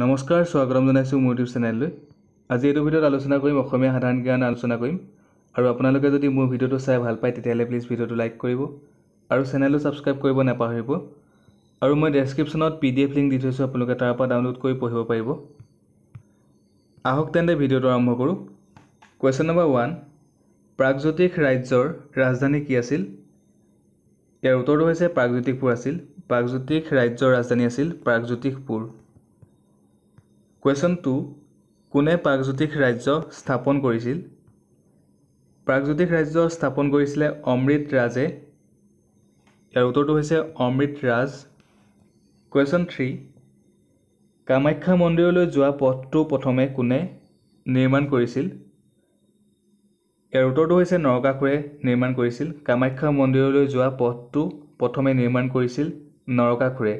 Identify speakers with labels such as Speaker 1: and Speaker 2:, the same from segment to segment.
Speaker 1: নমস্কাৰ স্বাগতম জনাইছোঁ মোৰ ইউটিউব চেনেললৈ আজি এইটো ভিডিঅ'ত আলোচনা কৰিম অসমীয়া সাধাৰণ জ্ঞান আলোচনা কৰিম আৰু আপোনালোকে যদি মোৰ ভিডিঅ'টো চাই ভাল পায় তেতিয়াহ'লে প্লিজ ভিডিঅ'টো লাইক কৰিব আৰু চেনেলটো ছাবস্ক্ৰাইব কৰিব নাপাহৰিব আৰু মই ডেছক্ৰিপশ্যনত পি ডি এফ লিংক দি থৈছোঁ আপোনালোকে তাৰ পৰা ডাউনলোড কৰি পঢ়িব পাৰিব আহক তেন্তে ভিডিঅ'টো আৰম্ভ কৰোঁ কুৱেশ্যন নম্বৰ ওৱান প্ৰাগজ্যোতিষ ৰাজ্যৰ ৰাজধানী কি আছিল ইয়াৰ উত্তৰটো হৈছে প্ৰাগজ্যোতিষপুৰ আছিল প্ৰাগজ্যোতিষ ৰাজ্যৰ ৰাজধানী আছিল প্ৰাগজ্যোতিষপুৰ কুৱেশ্যন টু কোনে প্ৰাগজ্যোতিষ ৰাজ্য স্থাপন কৰিছিল প্ৰাগজ্যোতিষ ৰাজ্য স্থাপন কৰিছিলে অমৃত ৰাজে ইয়াৰ উত্তৰটো হৈছে অমৃত ৰাজ কুৱেশ্যন থ্ৰী কামাখ্যা মন্দিৰলৈ যোৱা পথটো প্ৰথমে কোনে নিৰ্মাণ কৰিছিল ইয়াৰ উত্তৰটো হৈছে নৰকাসুৰে নিৰ্মাণ কৰিছিল কামাখ্যা মন্দিৰলৈ যোৱা পথটো প্ৰথমে নিৰ্মাণ কৰিছিল নৰকাসুৰে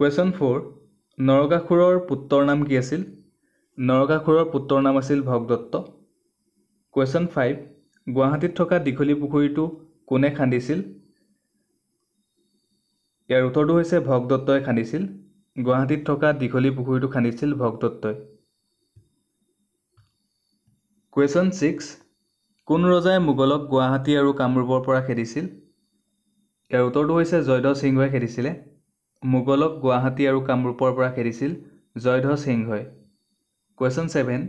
Speaker 1: কুৱেশ্যন ফ'ৰ নৰকাসুৰৰ পুত্ৰৰ নাম কি আছিল নৰকাসুৰৰ পুত্ৰৰ নাম আছিল ভগদত্ত কুৱেশ্যন ফাইভ গুৱাহাটীত থকা দীঘলী পুখুৰীটো কোনে খান্দিছিল ইয়াৰ উত্তৰটো হৈছে ভগদত্তই খান্দিছিল গুৱাহাটীত থকা দীঘলী পুখুৰীটো খান্দিছিল ভগদত্তই কুৱেশ্যন ছিক্স কোন ৰজাই মোগলক গুৱাহাটী আৰু কামৰূপৰ পৰা খেদিছিল ইয়াৰ উত্তৰটো হৈছে জয়দ সিংহই খেদিছিলে মোগলক গুৱাহাটী আৰু কামৰূপৰ পৰা খেদিছিল জয়ধ সিংহই কুৱেশ্যন ছেভেন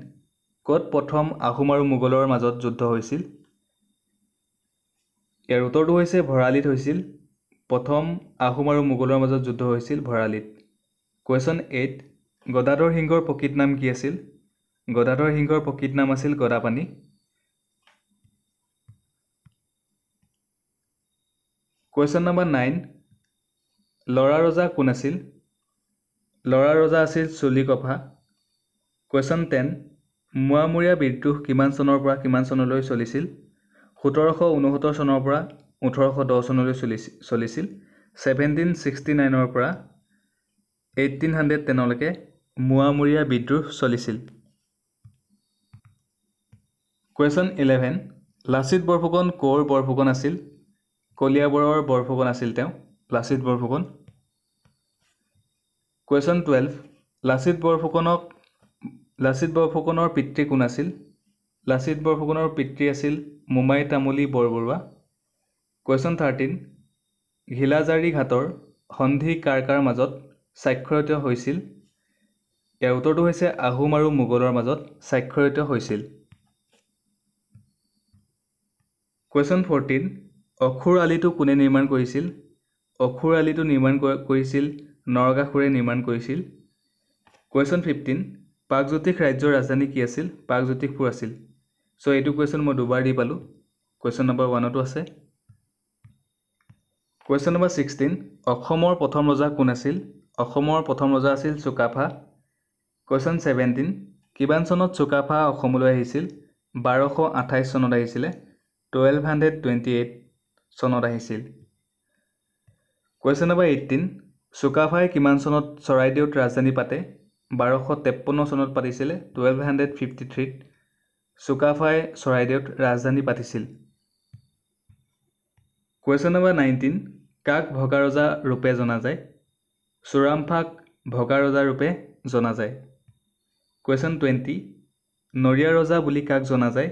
Speaker 1: ক'ত প্ৰথম আহোম আৰু মোগলৰ মাজত যুদ্ধ হৈছিল ইয়াৰ উত্তৰটো হৈছে ভঁৰালীত হৈছিল প্ৰথম আহোম আৰু মোগলৰ মাজত যুদ্ধ হৈছিল ভঁৰালীত কুৱেশ্যন এইট গদাধৰ সিংহৰ প্ৰকৃত নাম কি আছিল গদাধৰ সিংহৰ প্ৰকৃত নাম আছিল গদাপানী কুৱেশ্যন নম্বৰ নাইন ল'ৰা ৰজা কোন আছিল ল'ৰা ৰজা আছিল চুলি কফা কুৱেশ্যন টেন মোৱামূৰীয়া বিদ্ৰোহ কিমান চনৰ পৰা কিমান চনলৈ চলিছিল সোতৰশ ঊনসত্তৰ চনৰ পৰা ওঠৰশ দহ চনলৈ চলিছিল চলিছিল ছেভেণ্টিন ছিক্সটি নাইনৰ পৰা এইটিন হাণ্ড্ৰেড টেনলৈকে মোৱামূৰীয়া বিদ্ৰোহ চলিছিল কুৱেশ্যন ইলেভেন লাচিত বৰফুকন ক'ৰ বৰফুকন আছিল কলিয়াবৰৰ বৰফুকন আছিল তেওঁ লাচিত বৰফুকন কুৱেশ্যন টুৱেল্ভ লাচিত বৰফুকনক লাচিত বৰফুকনৰ পিতৃ কোন আছিল লাচিত বৰফুকনৰ পিতৃ আছিল মোমাই তামুলী বৰবৰুৱা কুৱেশ্যন থাৰ্টিন ঘিলাজাৰী ঘাটৰ সন্ধি কাৰ কাৰ মাজত স্বাক্ষৰিত হৈছিল ইয়াৰ উত্তৰটো হৈছে আহোম আৰু মোগলৰ মাজত স্বাক্ষৰিত হৈছিল কুৱেশ্যন ফ'ৰ্টিন অখুৰ আলিটো কোনে নিৰ্মাণ কৰিছিল অখুৰ আলিটো নিৰ্মাণ কৰিছিল নৰগাসুৰে নিৰ্মাণ কৰিছিল কুৱেশ্যন ফিফটিন প্ৰাগজ্যোতিষ ৰাজ্যৰ ৰাজধানী কি আছিল প্ৰাগজ্যোতিষপুৰ আছিল ছ' এইটো কুৱেশ্যন মই দুবাৰ দি পালোঁ কুৱেশ্যন নম্বৰ ওৱানতো আছে কুৱেশ্যন নম্বৰ ছিক্সটিন অসমৰ প্ৰথম ৰজা কোন আছিল অসমৰ প্ৰথম ৰজা আছিল চুকাফা কুৱেশ্যন ছেভেণ্টিন কিমান চনত চুকাফা অসমলৈ আহিছিল বাৰশ আঠাইছ চনত আহিছিলে টুৱেল্ভ হাণ্ড্ৰেড টুৱেণ্টি এইট চনত আহিছিল কুৱেশ্যন নম্বৰ এইটিন চুকাফাই কিমান চনত চৰাইদেউত ৰাজধানী পাতে বাৰশ তেপন্ন চনত পাতিছিলে টুৱেলভ হাণ্ড্ৰেড ফিফটি থ্ৰীত চুকাফাই চৰাইদেউত ৰাজধানী পাতিছিল কুৱেশ্যন নম্বৰ নাইনটিন কাক ভগা ৰজা ৰূপে জনা যায় চোৰামফাক ভগা ৰজা ৰূপে জনা যায় কুৱেশ্যন টুৱেণ্টি নৰিয়া ৰজা বুলি কাক জনা যায়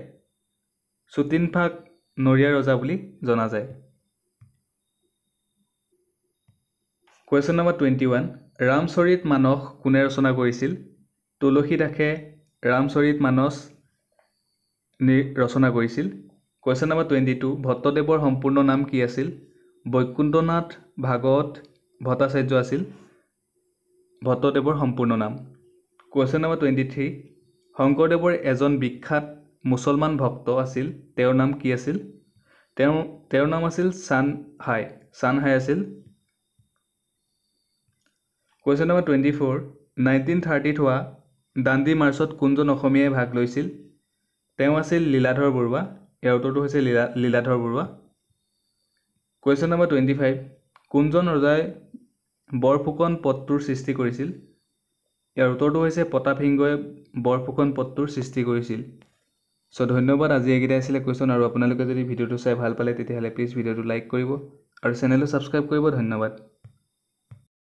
Speaker 1: চুটিনফাক নৰিয়া ৰজা বুলি জনা যায় question number twenty one Ramcharit Manas কোনে ৰচনা কৰিছিল তুলসী দাসে ৰামচৰিত মানস নি ৰচনা কৰিছিল কুৱেশ্যন নম্বৰ টুৱেণ্টি টু ভট্টদেৱৰ সম্পূৰ্ণ নাম কি আছিল বৈকুণ্ঠনাথ ভাগৱত ভট্টাচাৰ্য আছিল ভট্টদেৱৰ সম্পূৰ্ণ নাম কুৱেশ্যন নম্বৰ টুৱেণ্টি থ্ৰী শংকৰদেৱৰ এজন বিখ্যাত মুছলমান ভক্ত আছিল তেওঁৰ নাম কি আছিল তেওঁ তেওঁৰ নাম আছিল চান হাই চান হাই আছিল question number twenty four nineteen থাৰ্টিত হোৱা দাণ্ডি মাৰ্চত কোনজন অসমীয়াই ভাগ লৈছিল তেওঁ আছিল লীলাধৰ বৰুৱা ইয়াৰ উত্তৰটো হৈছে Lila Liladhar Barua question number twenty five কোনজন ৰজাই বৰফুকন পদটোৰ সৃষ্টি কৰিছিল ইয়াৰ উত্তৰটো হৈছে প্ৰতাপসিংহই বৰফুকন পদটোৰ সৃষ্টি কৰিছিল চ' ধন্যবাদ আজি এইকেইটাই আছিলে কুৱেশ্যন আৰু আপোনালোকে যদি ভিডিঅ'টো চাই ভাল পালে তেতিয়াহ'লে প্লিজ ভিডিঅ'টো লাইক কৰিব আৰু চেনেলটো ছাবস্ক্ৰাইব কৰিব ধন্যবাদ